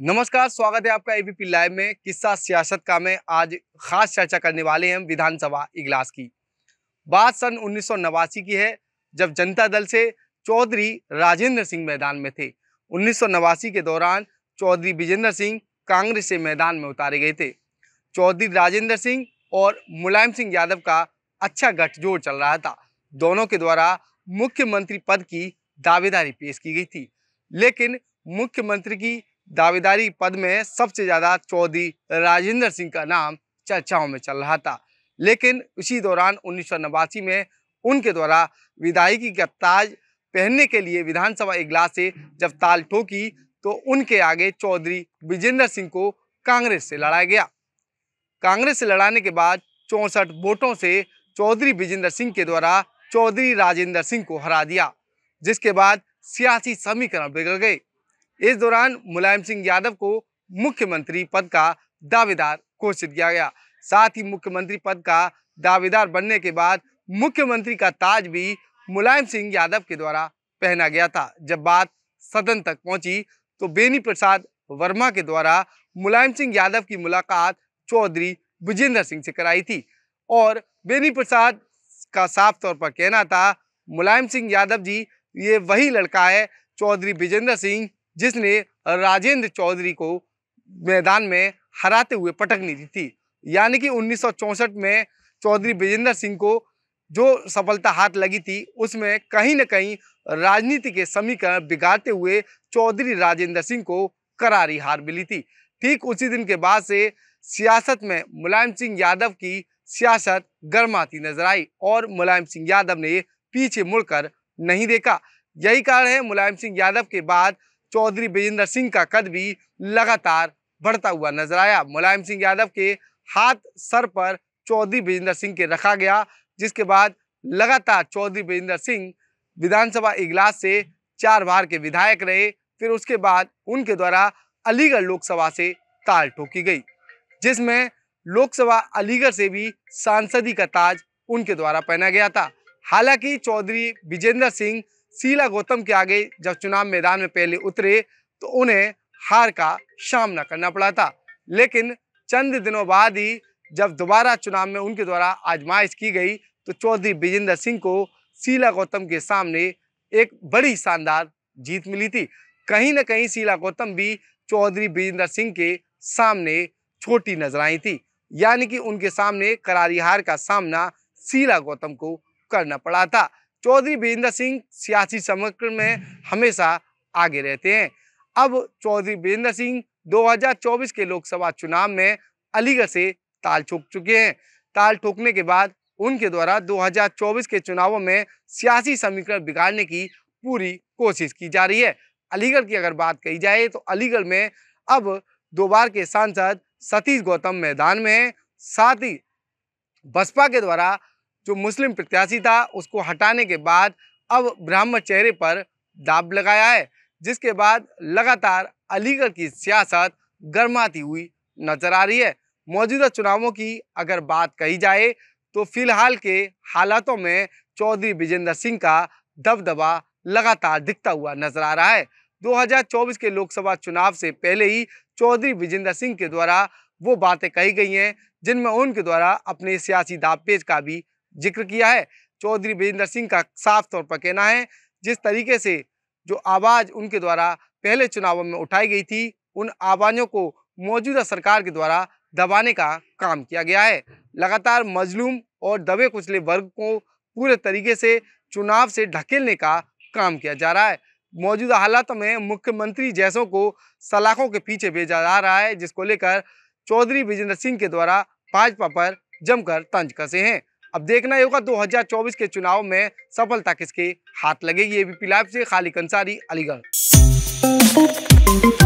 नमस्कार स्वागत है आपका एबीपी लाइव में किस्सा सियासत का में आज खास चर्चा करने वाले हैं विधानसभा इजलास की बात सन उन्नीस की है जब जनता दल से चौधरी राजेंद्र सिंह मैदान में थे उन्नीस के दौरान चौधरी विजेंद्र सिंह कांग्रेस से मैदान में उतारे गए थे चौधरी राजेंद्र सिंह और मुलायम सिंह यादव का अच्छा गठजोड़ चल रहा था दोनों के द्वारा मुख्यमंत्री पद की दावेदारी पेश की गई थी लेकिन मुख्यमंत्री की दावेदारी पद में सबसे ज़्यादा चौधरी राजेंद्र सिंह का नाम चर्चाओं में चल रहा था लेकिन उसी दौरान उन्नीस में उनके द्वारा विधायकी का ताज पहनने के लिए विधानसभा इजलास से जब ताल ठोकी तो उनके आगे चौधरी विजेंद्र सिंह को कांग्रेस से लड़ाया गया कांग्रेस से लड़ाने के बाद चौंसठ वोटों से चौधरी विजेंद्र सिंह के द्वारा चौधरी राजेंद्र सिंह को हरा दिया जिसके बाद सियासी समीकरण बिगड़ गए इस दौरान मुलायम सिंह यादव को मुख्यमंत्री पद का दावेदार घोषित किया गया साथ ही मुख्यमंत्री पद का दावेदार बनने के बाद मुख्यमंत्री का ताज भी मुलायम सिंह यादव के द्वारा पहना गया था जब बात सदन तक पहुंची तो बेनी प्रसाद वर्मा के द्वारा मुलायम सिंह यादव की मुलाकात चौधरी विजेंद्र सिंह से कराई थी और बेनी प्रसाद का साफ तौर पर कहना था मुलायम सिंह यादव जी ये वही लड़का है चौधरी विजेंद्र सिंह जिसने राजेंद्र चौधरी को मैदान में हराते हुए पटकनी दी थी यानी कि 1964 में चौधरी विजेंद्र सिंह को जो सफलता हाथ लगी थी उसमें कहीं ना कहीं राजनीति के समीकरण बिगाड़ते हुए चौधरी राजेंद्र सिंह को करारी हार मिली थी ठीक उसी दिन के बाद से सियासत में मुलायम सिंह यादव की सियासत गर्माती नजर आई और मुलायम सिंह यादव ने पीछे मुड़कर नहीं देखा यही कारण है मुलायम सिंह यादव के बाद चौधरी विजेंद्र सिंह का कद भी लगातार बढ़ता हुआ नजर आया मुलायम सिंह यादव के हाथ सर पर चौधरी विजेंद्र सिंह के रखा गया जिसके बाद लगातार चौधरी विजेंद्र सिंह विधानसभा इजलास से चार बार के विधायक रहे फिर उसके बाद उनके द्वारा अलीगढ़ लोकसभा से ताल ठोकी गई जिसमें लोकसभा अलीगढ़ से भी सांसदी का ताज उनके द्वारा पहना गया था हालांकि चौधरी विजेंद्र सिंह शीला गौतम के आगे जब चुनाव मैदान में पहले उतरे तो उन्हें हार का सामना करना पड़ा था लेकिन चंद दिनों बाद ही जब दोबारा चुनाव में उनके द्वारा आजमाइश की गई तो चौधरी बिजेंद्र सिंह को शीला गौतम के सामने एक बड़ी शानदार जीत मिली थी कहीं ना कहीं शीला गौतम भी चौधरी बिजेंद्र सिंह के सामने छोटी नजर आई थी यानी कि उनके सामने करारी हार का सामना शीला गौतम को करना पड़ा था चौधरी वीरेंद्र सिंह सियासी समग्र में हमेशा आगे रहते हैं अब चौधरी वीरेंद्र सिंह 2024 के लोकसभा चुनाव में अलीगढ़ से ताल ठोक चुके हैं ताल ठोकने के बाद उनके द्वारा 2024 के चुनावों में सियासी समीकरण बिगाड़ने की पूरी कोशिश की जा रही है अलीगढ़ की अगर बात कही जाए तो अलीगढ़ में अब दो बार के सांसद सतीश गौतम मैदान में हैं साथ ही बसपा के द्वारा जो मुस्लिम प्रत्याशी था उसको हटाने के बाद अब ब्राह्मण चेहरे पर दाब लगाया है जिसके बाद लगातार अलीगढ़ की सियासत गर्माती हुई नजर आ रही है मौजूदा चुनावों की अगर बात कही जाए तो फिलहाल के हालातों में चौधरी विजेंद्र सिंह का दबदबा लगातार दिखता हुआ नजर आ रहा है 2024 के लोकसभा चुनाव से पहले ही चौधरी विजेंद्र सिंह के द्वारा वो बातें कही गई हैं जिनमें उनके द्वारा अपने सियासी दापेज का भी जिक्र किया है चौधरी बीरेंद्र सिंह का साफ तौर पर कहना है जिस तरीके से जो आवाज़ उनके द्वारा पहले चुनावों में उठाई गई थी उन आवाज़ों को मौजूदा सरकार के द्वारा दबाने का काम किया गया है लगातार मजलूम और दबे कुचले वर्ग को पूरे तरीके से चुनाव से ढकेलने का काम किया जा रहा है मौजूदा हालात में मुख्यमंत्री जैसों को सलाखों के पीछे भेजा जा रहा है जिसको लेकर चौधरी विजेंद्र सिंह के द्वारा भाजपा पर जमकर तंज कसे हैं अब देखना ये होगा 2024 के चुनाव में सफलता किसके हाथ लगेगी एबीपी लाइव से खालिक अंसारी अलीगढ़